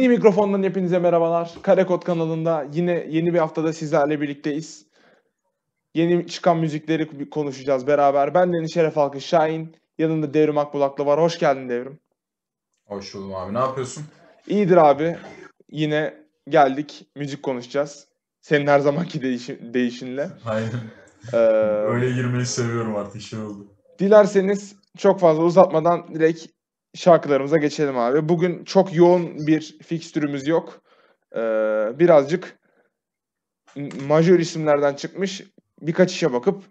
Mini mikrofondan hepinize merhabalar. Karekot kanalında yine yeni bir haftada sizlerle birlikteyiz. Yeni çıkan müzikleri konuşacağız beraber. Ben Deniz Şeref Halkı Şahin. Yanında Devrim Akbulaklı var. Hoş geldin Devrim. Hoş buldum abi. Ne yapıyorsun? İyidir abi. Yine geldik. Müzik konuşacağız. Senin her zamanki değişin, değişinle. Aynen. Ee, Öyle girmeyi seviyorum artık. Şey oldu. Dilerseniz çok fazla uzatmadan direkt şarkılarımıza geçelim abi. Bugün çok yoğun bir fikstürümüz yok. Ee, birazcık majör isimlerden çıkmış birkaç işe bakıp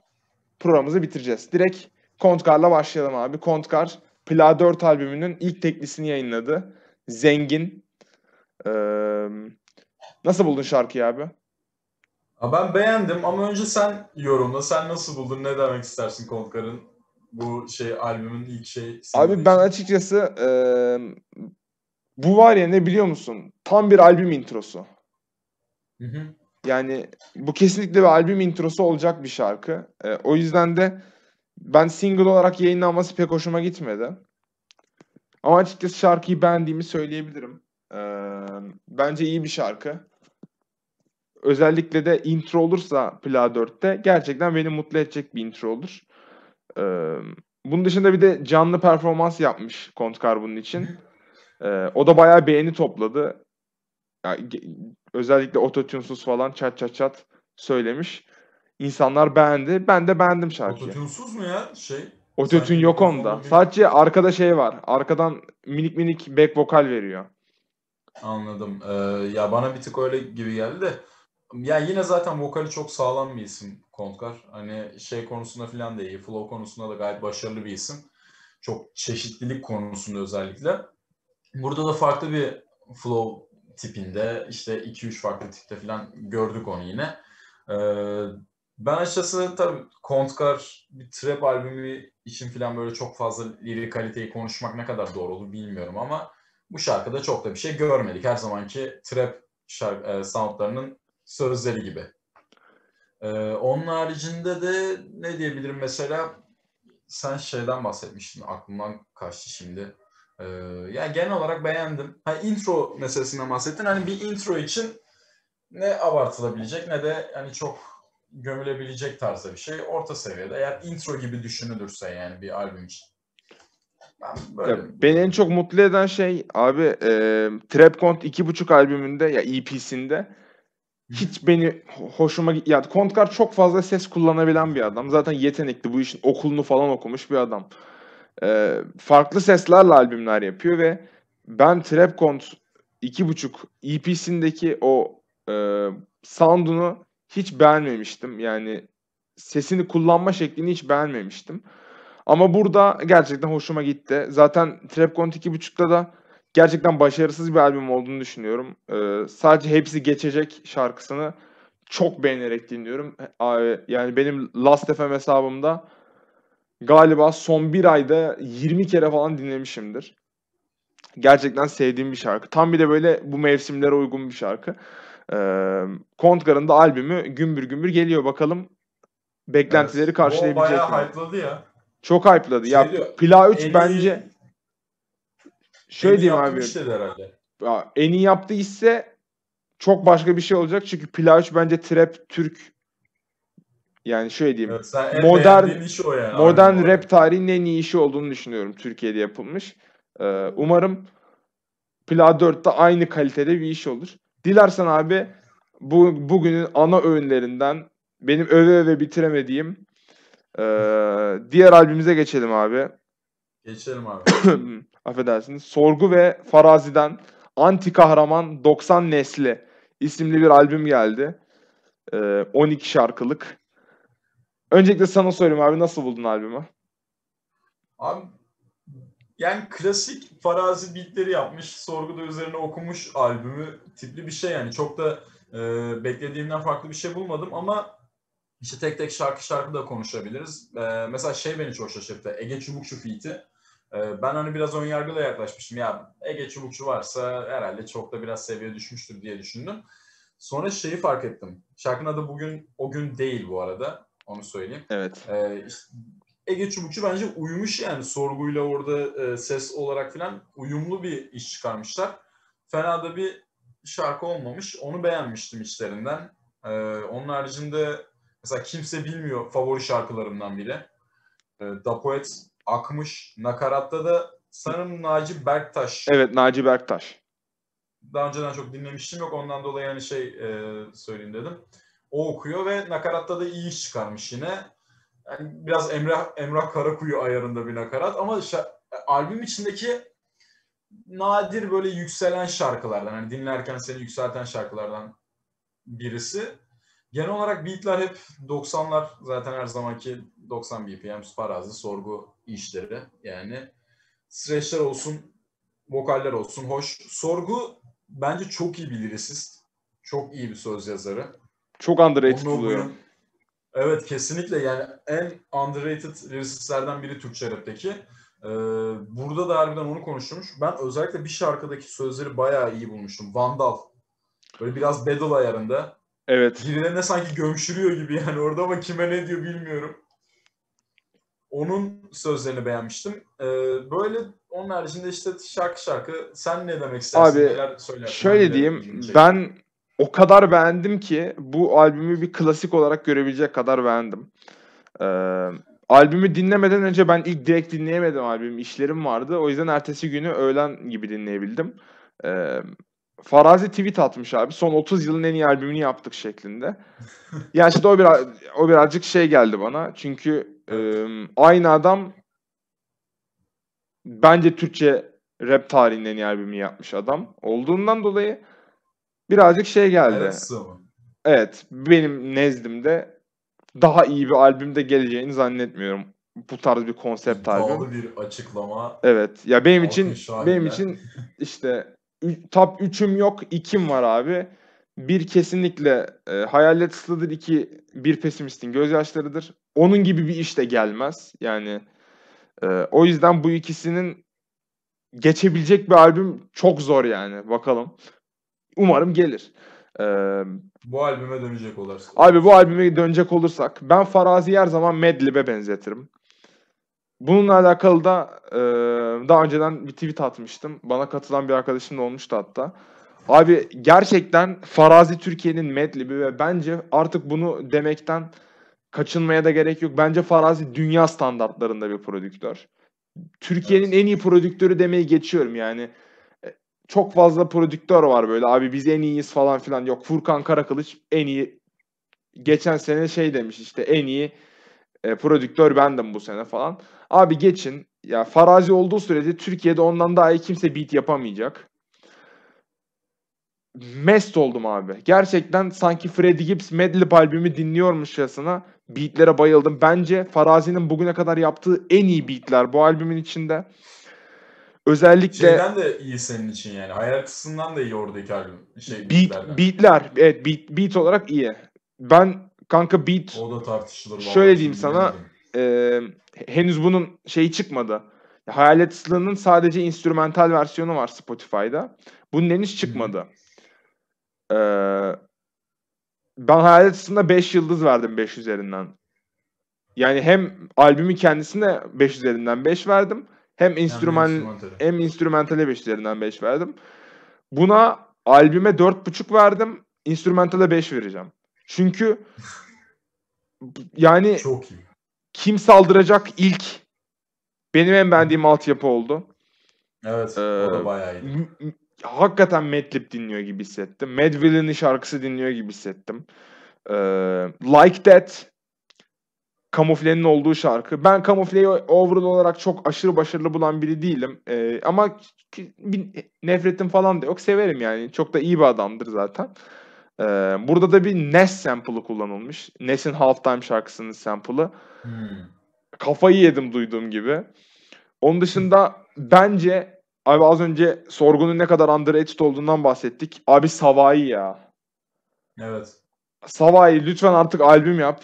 programımızı bitireceğiz. Direkt Kontkar'la başlayalım abi. Kontkar Pla 4 albümünün ilk teklisini yayınladı. Zengin. Ee, nasıl buldun şarkıyı abi? Ben beğendim ama önce sen yorumla. Sen nasıl buldun? Ne demek istersin Kontkar'ın bu şey albümün ilk şey. Abi ben açıkçası e, bu var ya ne biliyor musun? Tam bir albüm introsu. Hı hı. Yani bu kesinlikle bir albüm introsu olacak bir şarkı. E, o yüzden de ben single olarak yayınlanması pek hoşuma gitmedi. Ama açıkçası şarkıyı beğendiğimi söyleyebilirim. E, bence iyi bir şarkı. Özellikle de intro olursa Pla 4'te gerçekten beni mutlu edecek bir intro olur. Ee, bunun dışında bir de canlı performans yapmış Kontkar bunun için. Ee, o da bayağı beğeni topladı. Yani, özellikle ototunesuz falan çat çat çat söylemiş. İnsanlar beğendi. Ben de beğendim şarkıyı. Ototunesuz mu ya şey? Ototun yok onda. Sadece arkada şey var. Arkadan minik minik back vokal veriyor. Anladım. Ee, ya bana bir tık öyle gibi geldi de. Yani yine zaten vokali çok sağlam bir isim Kontkar. Hani şey konusunda falan da iyi. Flow konusunda da gayet başarılı bir isim. Çok çeşitlilik konusunda özellikle. Burada da farklı bir flow tipinde işte 2-3 farklı tipte falan gördük onu yine. Ee, ben açıkçası tabii Kontkar bir trap albümü için falan böyle çok fazla lirik kaliteyi konuşmak ne kadar doğru olur bilmiyorum ama bu şarkıda çok da bir şey görmedik. Her zamanki trap şarkı, e, soundlarının sözleri gibi. Ee, onun haricinde de ne diyebilirim mesela sen şeyden bahsetmiştin aklımdan kaçtı şimdi. Ee, yani genel olarak beğendim. Ha intro meselesinden bahsettin. Hani bir intro için ne abartılabilecek ne de hani çok gömülebilecek tarzda bir şey. Orta seviyede. Eğer intro gibi düşünülürse yani bir albüm için. Ben beni en çok mutlu eden şey abi e, Trap Cont 2.5 albümünde ya EP'sinde hiç beni hoşuma ya Kontkar çok fazla ses kullanabilen bir adam. Zaten yetenekli bu işin okulunu falan okumuş bir adam. Ee, farklı seslerle albümler yapıyor ve ben Trap Kont 2.5 EP'sindeki o e, sound'unu hiç beğenmemiştim. Yani sesini kullanma şeklini hiç beğenmemiştim. Ama burada gerçekten hoşuma gitti. Zaten Trap Kont 2.5'ta da gerçekten başarısız bir albüm olduğunu düşünüyorum. Ee, sadece hepsi geçecek şarkısını çok beğenerek dinliyorum. Ee, yani benim Last FM hesabımda galiba son bir ayda 20 kere falan dinlemişimdir. Gerçekten sevdiğim bir şarkı. Tam bir de böyle bu mevsimlere uygun bir şarkı. Ee, Kontgar'ın da albümü gümbür gümbür geliyor. Bakalım beklentileri evet. karşılayabilecek o bayağı hype'ladı ya. Çok hype'ladı. Şey ya diyor, Pla 3 50, bence şöyle diyeyim abi. herhalde. En iyi yaptığı ise çok başka bir şey olacak. Çünkü Pilav bence trap Türk yani şöyle diyeyim. Evet, modern işi o yani. modern abi. rap tarihinin en iyi işi olduğunu düşünüyorum Türkiye'de yapılmış. Ee, umarım Pilav 4'te aynı kalitede bir iş olur. Dilersen abi bu bugünün ana öğünlerinden benim öve öve bitiremediğim ee, diğer albümüze geçelim abi. Geçelim abi. Affedersiniz. Sorgu ve Farazi'den Anti Kahraman 90 Nesli isimli bir albüm geldi. Ee, 12 şarkılık. Öncelikle sana sorayım abi nasıl buldun albümü? Abi yani klasik farazi beatleri yapmış, Sorgu da üzerine okumuş albümü tipli bir şey yani. Çok da e, beklediğimden farklı bir şey bulmadım ama işte tek tek şarkı şarkı da konuşabiliriz. E, mesela şey beni çok şaşırttı. Ege Çubukçu feat'i ee, ben hani biraz ön yargıyla yaklaşmıştım. Ya Ege Çubukçu varsa herhalde çok da biraz seviye düşmüştür diye düşündüm. Sonra şeyi fark ettim. Şarkının adı bugün o gün değil bu arada. Onu söyleyeyim. Evet. Ee, işte Ege Çubukçu bence uyumuş yani sorguyla orada e, ses olarak falan uyumlu bir iş çıkarmışlar. Fena da bir şarkı olmamış. Onu beğenmiştim içlerinden. Ee, onun haricinde mesela kimse bilmiyor favori şarkılarımdan bile. Ee, Da Poet akmış. Nakaratta da sanırım Naci Berktaş. Evet Naci Berktaş. Daha önceden çok dinlemiştim yok ondan dolayı yani şey e, söyleyeyim dedim. O okuyor ve nakaratta da iyi iş çıkarmış yine. Yani biraz Emrah, Emrah Karakuyu ayarında bir nakarat ama albüm içindeki nadir böyle yükselen şarkılardan hani dinlerken seni yükselten şarkılardan birisi. Genel olarak beatler hep 90'lar zaten her zamanki 90 BPM farazi sorgu işleri yani streçler olsun, vokaller olsun hoş. Sorgu bence çok iyi bir lirasist. Çok iyi bir söz yazarı. Çok underrated oluyor. Evet kesinlikle yani en underrated lirasistlerden biri Türkçe rapteki. Ee, burada da harbiden onu konuşmuş. Ben özellikle bir şarkıdaki sözleri bayağı iyi bulmuştum. Vandal. Böyle biraz battle ayarında. Evet. Birilerine sanki gömşürüyor gibi yani orada ama kime ne diyor bilmiyorum onun sözlerini beğenmiştim. Ee, böyle onun haricinde işte şarkı şarkı sen ne demek istersin? Abi söyler, şöyle diyeyim şey. ben o kadar beğendim ki bu albümü bir klasik olarak görebilecek kadar beğendim. Ee, albümü dinlemeden önce ben ilk direkt dinleyemedim albüm işlerim vardı. O yüzden ertesi günü öğlen gibi dinleyebildim. Ee, Farazi tweet atmış abi. Son 30 yılın en iyi albümünü yaptık şeklinde. yani işte o biraz o birazcık şey geldi bana. Çünkü evet. e, aynı adam bence Türkçe rap tarihinin en iyi albümü yapmış adam olduğundan dolayı birazcık şey geldi. Evet, evet benim nezdimde daha iyi bir albümde geleceğini zannetmiyorum. Bu tarz bir konsept Dağlı albüm. bir açıklama. Evet. Ya benim için benim için işte top 3'üm yok. 2'm var abi. Bir kesinlikle e, hayalet ıslıdır. iki bir pesimistin gözyaşlarıdır. Onun gibi bir iş de gelmez. Yani e, o yüzden bu ikisinin geçebilecek bir albüm çok zor yani. Bakalım. Umarım gelir. Ee, bu albüme dönecek olursak. Abi bu albüme dönecek olursak ben Farazi'yi her zaman Medlib'e benzetirim. Bununla alakalı da e, daha önceden bir tweet atmıştım. Bana katılan bir arkadaşım da olmuştu hatta. Abi gerçekten Farazi Türkiye'nin medlibi ve bence artık bunu demekten kaçınmaya da gerek yok. Bence Farazi dünya standartlarında bir prodüktör. Türkiye'nin evet. en iyi prodüktörü demeyi geçiyorum yani. E, çok fazla prodüktör var böyle abi biz en iyiyiz falan filan. Yok Furkan Karakılıç en iyi. Geçen sene şey demiş işte en iyi e, prodüktör bendim bu sene falan. Abi geçin. Ya farazi olduğu sürece Türkiye'de ondan daha iyi kimse beat yapamayacak. Mest oldum abi. Gerçekten sanki Freddie Gibbs Madlib albümü dinliyormuşçasına beatlere bayıldım. Bence Farazi'nin bugüne kadar yaptığı en iyi beatler bu albümün içinde. Özellikle şeyden de iyi senin için yani. Hayal kısmından da iyi oradaki albüm. Şey beat, beatler. Evet beat, beat olarak iyi. Ben Kanka beat o da tartışılır. Şöyle diyeyim sana e, henüz bunun şeyi çıkmadı. Hayalet Sıla'nın sadece instrumental versiyonu var Spotify'da. Bunun henüz çıkmadı. Ee, ben Hayalet Sıla'na 5 yıldız verdim 5 üzerinden. Yani hem albümü kendisine 5 üzerinden 5 verdim. Hem instrumental yani hem instrumentale 5 üzerinden 5 verdim. Buna albüme 4,5 verdim. Instrumentale 5 vereceğim. Çünkü yani Çok iyi. kim saldıracak ilk benim en beğendiğim altyapı oldu. Evet ee, o da ee, bayağı iyi. Hakikaten Madlib dinliyor gibi hissettim. Madvillain'in şarkısı dinliyor gibi hissettim. Ee, like That Kamufle'nin olduğu şarkı. Ben Kamufle'yi overall olarak çok aşırı başarılı bulan biri değilim. Ee, ama nefretim falan da yok. Severim yani. Çok da iyi bir adamdır zaten. Ee, burada da bir Ness sample'ı kullanılmış. Ness'in Halftime şarkısının sample'ı. Hmm. Kafayı yedim duyduğum gibi. Onun dışında bence abi az önce sorgunun ne kadar underrated olduğundan bahsettik. Abi Savai ya. Evet. Savai lütfen artık albüm yap.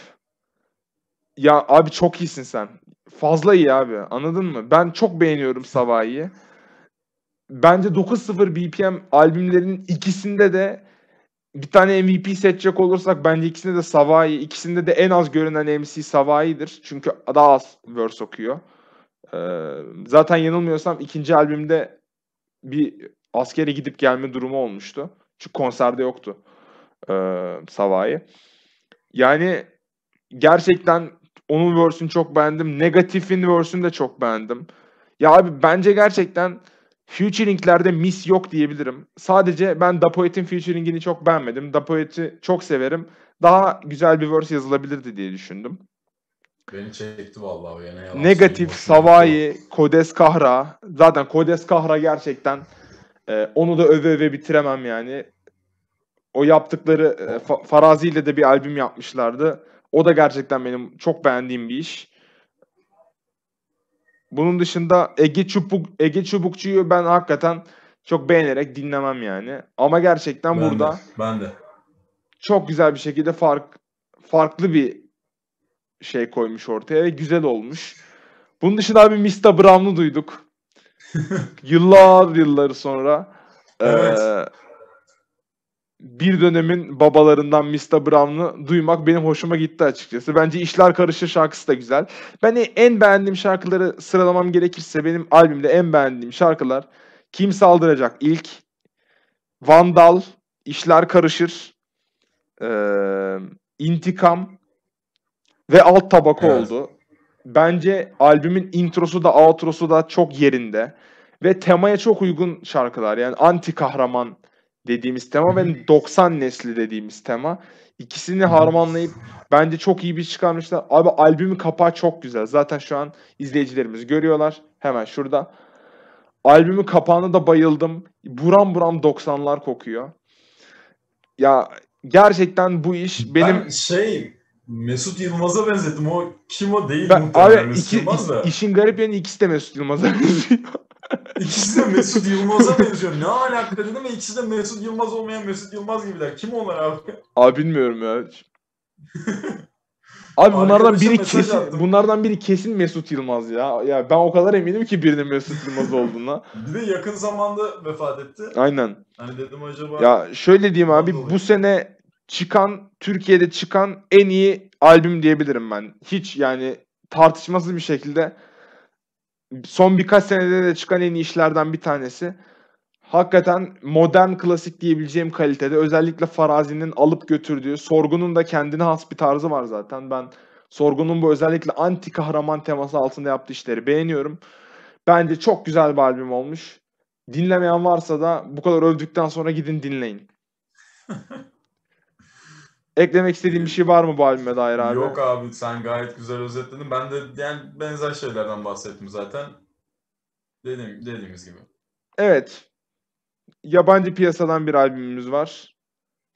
Ya abi çok iyisin sen. Fazla iyi abi. Anladın mı? Ben çok beğeniyorum Savai'yi. Bence 9.0 BPM albümlerinin ikisinde de bir tane MVP seçecek olursak bence ikisinde de Savai, ikisinde de en az görünen MC Savai'dir. Çünkü daha az verse okuyor. Ee, zaten yanılmıyorsam ikinci albümde bir askere gidip gelme durumu olmuştu. Çünkü konserde yoktu e, Savai. Yani gerçekten onun verse'ünü çok beğendim. Negatif'in verse'ünü de çok beğendim. Ya abi bence gerçekten Featuringlerde mis yok diyebilirim. Sadece ben Dapoet'in featuringini çok beğenmedim. Dapoet'i çok severim. Daha güzel bir verse yazılabilirdi diye düşündüm. Beni çekti vallahi yine. Negatif, Savayi, Kodes Kahra. Zaten Kodes Kahra gerçekten e, onu da öve öve bitiremem yani. O yaptıkları e, Farazi ile de bir albüm yapmışlardı. O da gerçekten benim çok beğendiğim bir iş. Bunun dışında Ege Çubuk Ege Çubukçu'yu ben hakikaten çok beğenerek dinlemem yani. Ama gerçekten ben burada de, ben de çok güzel bir şekilde fark farklı bir şey koymuş ortaya ve güzel olmuş. Bunun dışında abi Mista Brown'u duyduk. yıllar yılları sonra. Evet. Ee, bir dönemin babalarından Mista Brown'u duymak benim hoşuma gitti açıkçası. Bence İşler Karışır şarkısı da güzel. Ben en beğendiğim şarkıları sıralamam gerekirse benim albümde en beğendiğim şarkılar Kim Saldıracak ilk, Vandal, İşler Karışır, e, İntikam ve Alt Tabaka evet. oldu. Bence albümün introsu da outrosu da çok yerinde. Ve temaya çok uygun şarkılar. Yani anti kahraman dediğimiz tema ve 90 nesli dediğimiz tema. İkisini harmanlayıp bence çok iyi bir çıkarmışlar. Abi albümün kapağı çok güzel. Zaten şu an izleyicilerimiz görüyorlar. Hemen şurada. Albümün kapağına da bayıldım. Buram buram 90'lar kokuyor. Ya gerçekten bu iş benim... Ben şey Mesut Yılmaz'a benzedim. O kim o değil ben, muhtemelen abi, Mesut Yılmaz da. İşin garip yanı ikisi de Mesut Yılmaz'a benziyor. İkisi de Mesut Yılmaz'a benziyor. Ne alaka dedim ve ikisi de Mesut Yılmaz olmayan Mesut Yılmaz gibiler. Kim onlar abi? Abi bilmiyorum ya. Abi bunlardan biri kesin attım. bunlardan biri kesin Mesut Yılmaz ya. Ya ben o kadar eminim ki birinin Mesut Yılmaz olduğuna. Bir de yakın zamanda vefat etti. Aynen. Hani dedim acaba Ya şöyle diyeyim abi Ondan bu sene çıkan Türkiye'de çıkan en iyi albüm diyebilirim ben. Hiç yani tartışmasız bir şekilde son birkaç senede de çıkan en iyi işlerden bir tanesi. Hakikaten modern klasik diyebileceğim kalitede özellikle Farazi'nin alıp götürdüğü Sorgun'un da kendine has bir tarzı var zaten. Ben Sorgun'un bu özellikle anti kahraman teması altında yaptığı işleri beğeniyorum. Bence çok güzel bir albüm olmuş. Dinlemeyen varsa da bu kadar övdükten sonra gidin dinleyin. Eklemek istediğim bir şey var mı bu albüme dair abi? Yok abi sen gayet güzel özetledin. Ben de yani benzer şeylerden bahsettim zaten. Dediğim, dediğimiz gibi. Evet. Yabancı piyasadan bir albümümüz var.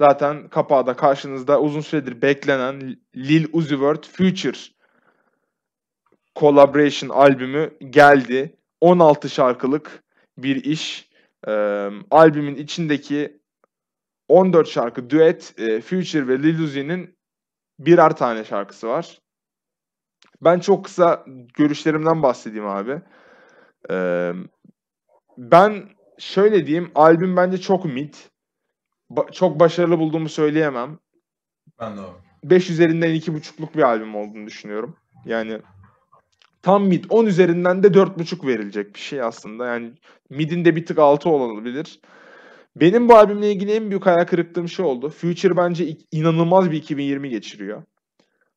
Zaten kapağı da karşınızda uzun süredir beklenen Lil Uzi Vert Future Collaboration albümü geldi. 16 şarkılık bir iş. Ee, albümün içindeki 14 şarkı düet e, Future ve Lil Uzi'nin birer tane şarkısı var. Ben çok kısa görüşlerimden bahsedeyim abi. Ee, ben şöyle diyeyim albüm bence çok mid, Ba- çok başarılı bulduğumu söyleyemem. Ben de 5 üzerinden 2.5'luk bir albüm olduğunu düşünüyorum. Yani tam mid. 10 üzerinden de 4.5 verilecek bir şey aslında. Yani midin de bir tık 6 olabilir. Benim bu albümle ilgili en büyük hayal kırıklığım şey oldu. Future bence inanılmaz bir 2020 geçiriyor.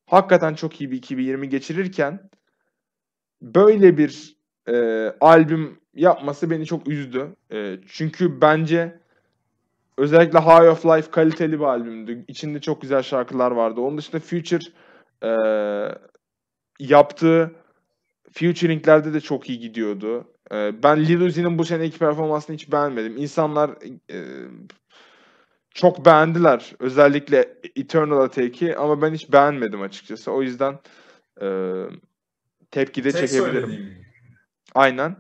Hakikaten çok iyi bir 2020 geçirirken böyle bir e, albüm yapması beni çok üzdü. E, çünkü bence özellikle High of Life kaliteli bir albümdü. İçinde çok güzel şarkılar vardı. Onun dışında Future e, yaptığı Futuring'lerde de çok iyi gidiyordu. Ee, ben Lil Uzi'nin bu seneki performansını hiç beğenmedim. İnsanlar e, çok beğendiler. Özellikle Eternal Attack'i ama ben hiç beğenmedim açıkçası. O yüzden e, tepkide Tek çekebilirim. Söylediğim. Aynen.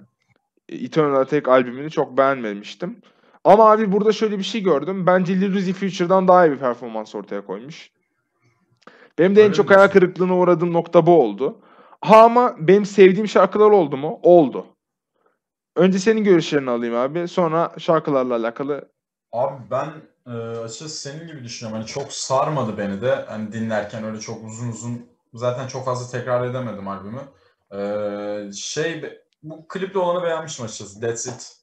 Eternal Attack albümünü çok beğenmemiştim. Ama abi burada şöyle bir şey gördüm. Bence Uzi Future'dan daha iyi bir performans ortaya koymuş. Benim de Öyle en çok hayal kırıklığına uğradığım nokta bu oldu. Ha ama benim sevdiğim şarkılar oldu mu? Oldu. Önce senin görüşlerini alayım abi. Sonra şarkılarla alakalı. Abi ben e, açıkçası senin gibi düşünüyorum. Hani çok sarmadı beni de. Hani dinlerken öyle çok uzun uzun zaten çok fazla tekrar edemedim albümü. E, şey bu kliple olanı beğenmiştim açıkçası. That's It.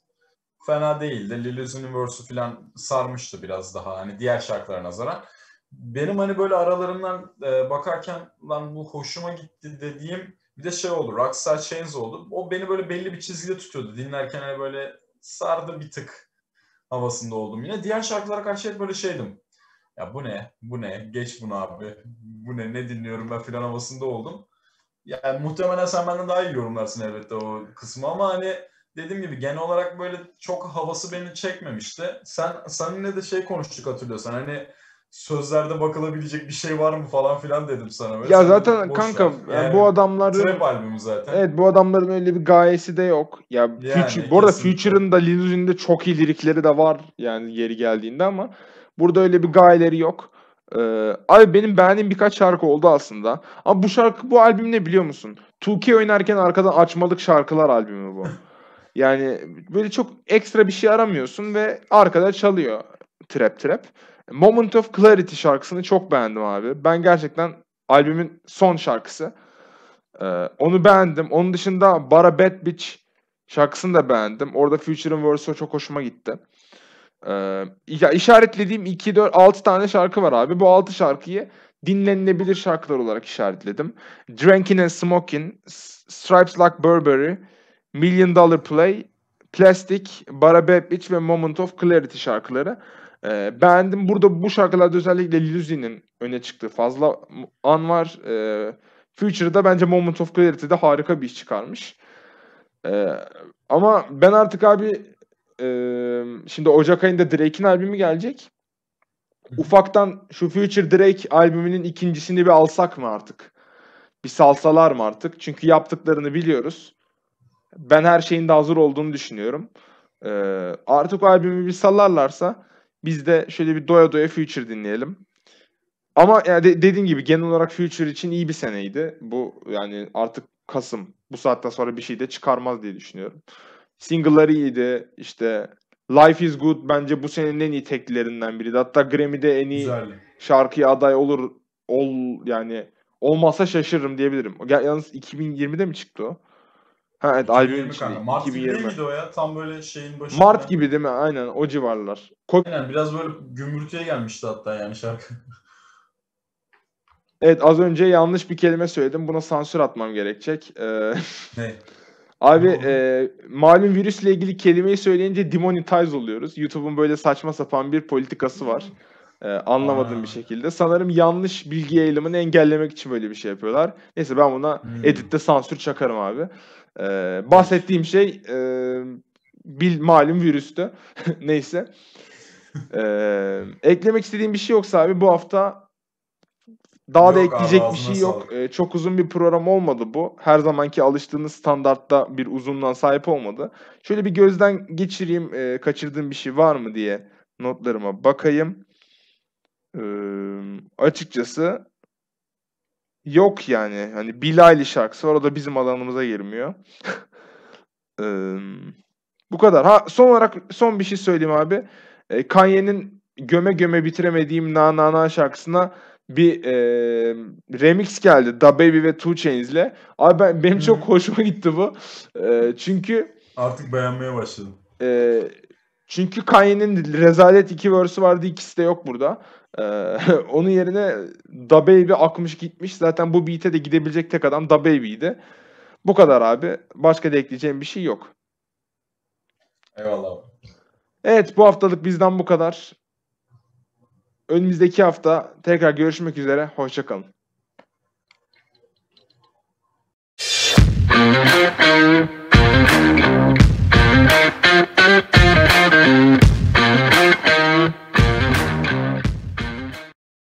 Fena değildi. Lilies Universe'u falan sarmıştı biraz daha. Hani diğer şarkılara nazaran benim hani böyle aralarından e, bakarken lan bu hoşuma gitti dediğim bir de şey oldu. Rockstar Chains oldu. O beni böyle belli bir çizgide tutuyordu. Dinlerken hani böyle sardı bir tık havasında oldum yine. Diğer şarkılara karşı hep böyle şeydim. Ya bu ne? Bu ne? Geç bunu abi. Bu ne? Ne dinliyorum ben filan havasında oldum. Yani muhtemelen sen benden daha iyi yorumlarsın elbette o kısmı ama hani dediğim gibi genel olarak böyle çok havası beni çekmemişti. Sen seninle de şey konuştuk hatırlıyorsan hani sözlerde bakılabilecek bir şey var mı falan filan dedim sana. Böyle. Ya zaten kanka ver. yani, bu adamların trap albümü zaten. Evet bu adamların öyle bir gayesi de yok. Ya yani, Future, bu arada Future'ın da Linux'un çok iyi lirikleri de var yani geri geldiğinde ama burada öyle bir gayeleri yok. Ee, abi benim beğendiğim birkaç şarkı oldu aslında. Ama bu şarkı bu albüm ne biliyor musun? 2 oynarken arkadan açmalık şarkılar albümü bu. yani böyle çok ekstra bir şey aramıyorsun ve arkada çalıyor trap trap. Moment of Clarity şarkısını çok beğendim abi. Ben gerçekten albümün son şarkısı. Ee, onu beğendim. Onun dışında Bara Bad Bitch şarkısını da beğendim. Orada Future'ın verse'ı çok hoşuma gitti. Ee, ya işaretlediğim 2, 4, 6 tane şarkı var abi. Bu 6 şarkıyı dinlenilebilir şarkılar olarak işaretledim. Drinking and Smoking, Stripes Like Burberry, Million Dollar Play, Plastic, Bara Bad Bitch ve Moment of Clarity şarkıları. E, beğendim. Burada bu şarkılarda özellikle Lucy'nin öne çıktığı fazla an var. E, ee, Future'da bence Moment of Clarity'de harika bir iş çıkarmış. E, ama ben artık abi e, şimdi Ocak ayında Drake'in albümü gelecek. Ufaktan şu Future Drake albümünün ikincisini bir alsak mı artık? Bir salsalar mı artık? Çünkü yaptıklarını biliyoruz. Ben her şeyin de hazır olduğunu düşünüyorum. Ee, artık o albümü bir sallarlarsa biz de şöyle bir doya doya Future dinleyelim. Ama yani de, dediğim gibi genel olarak Future için iyi bir seneydi. Bu yani artık Kasım. Bu saatten sonra bir şey de çıkarmaz diye düşünüyorum. Single'ları iyiydi. İşte Life is Good bence bu senenin en iyi teklilerinden biriydi. Hatta Grammy'de en iyi Güzel. şarkıya aday olur ol yani olmasa şaşırırım diyebilirim. Yalnız 2020'de mi çıktı o? Ha evet albümün içinde. Mart 2020. gibi değil miydi o ya? Tam böyle şeyin başında. Mart gibi değil mi? Aynen o civarlar. Kop Aynen biraz böyle gümbürtüye gelmişti hatta yani şarkı. evet az önce yanlış bir kelime söyledim. Buna sansür atmam gerekecek. Ee... ne? Abi e, malum virüsle ilgili kelimeyi söyleyince demonetize oluyoruz. YouTube'un böyle saçma sapan bir politikası var. Ee, anlamadığım Aa. bir şekilde. Sanırım yanlış bilgi yayılımını engellemek için böyle bir şey yapıyorlar. Neyse ben buna hmm. editte sansür çakarım abi. Ee, bahsettiğim şey e, bil malum virüstü. Neyse. Ee, eklemek istediğim bir şey yoksa abi bu hafta daha yok da ekleyecek abi, bir şey yok. Ee, çok uzun bir program olmadı bu. Her zamanki alıştığınız standartta bir uzunluğa sahip olmadı. Şöyle bir gözden geçireyim e, kaçırdığım bir şey var mı diye notlarıma bakayım e, açıkçası yok yani. Hani Bilayli şarkısı var o da bizim alanımıza girmiyor. e, bu kadar. Ha son olarak son bir şey söyleyeyim abi. E, Kanye'nin göme göme bitiremediğim na na na şarkısına bir e, remix geldi Da Baby ve Two Chains'le. Abi ben, benim çok hoşuma gitti bu. E, çünkü artık beğenmeye başladım. E, çünkü Kanye'nin rezalet iki verse'ü vardı ikisi de yok burada. Ee, onun yerine Da Baby akmış gitmiş. Zaten bu beat'e de gidebilecek tek adam Da Baby'ydi. Bu kadar abi. Başka da ekleyeceğim bir şey yok. Eyvallah. Evet bu haftalık bizden bu kadar. Önümüzdeki hafta tekrar görüşmek üzere. Hoşçakalın. Thank you.